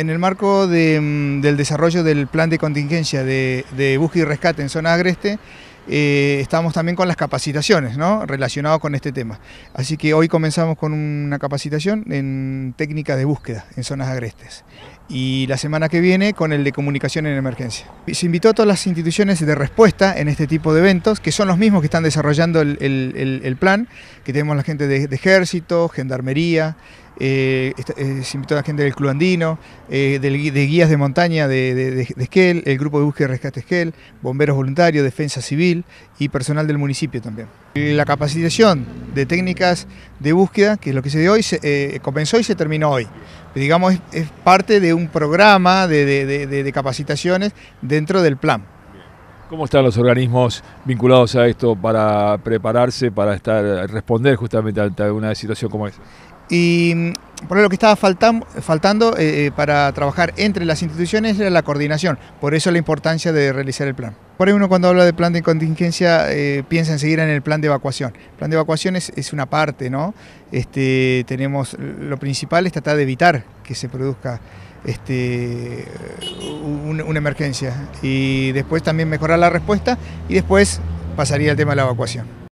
En el marco mm, del desarrollo del plan de contingencia de, búsqueda y rescate en zona agreste, eh, estamos también con las capacitaciones ¿no? relacionadas con este tema. Así que hoy comenzamos con una capacitación en técnicas de búsqueda en zonas agrestes y la semana que viene con el de comunicación en emergencia. Se invitó a todas las instituciones de respuesta en este tipo de eventos, que son los mismos que están desarrollando el, plan, que tenemos la gente de ejército, gendarmería, eh, eh, se invitó a la gente del Club Andino, eh, de guías de montaña de, de, Esquel, el grupo de búsqueda y rescate Esquel, bomberos voluntarios, defensa civil y personal del municipio también. La capacitación de técnicas de búsqueda, que es lo que se dio hoy, se, comenzó y se terminó hoy. Digamos, es, parte de un programa de, capacitaciones dentro del plan. ¿Cómo están los organismos vinculados a esto para prepararse, para estar, responder justamente ante una situación como esa? Y mm, por lo que estaba faltando eh, eh, para trabajar entre las instituciones era la coordinación, por eso la importancia de realizar el plan. Por ahí uno cuando habla de plan de contingencia eh, piensa en seguir en el plan de evacuación. El plan de evacuación es, una parte, ¿no? Este, tenemos, lo principal es tratar de evitar que se produzca este, una emergencia y después también mejorar la respuesta y después pasaría el tema de la evacuación.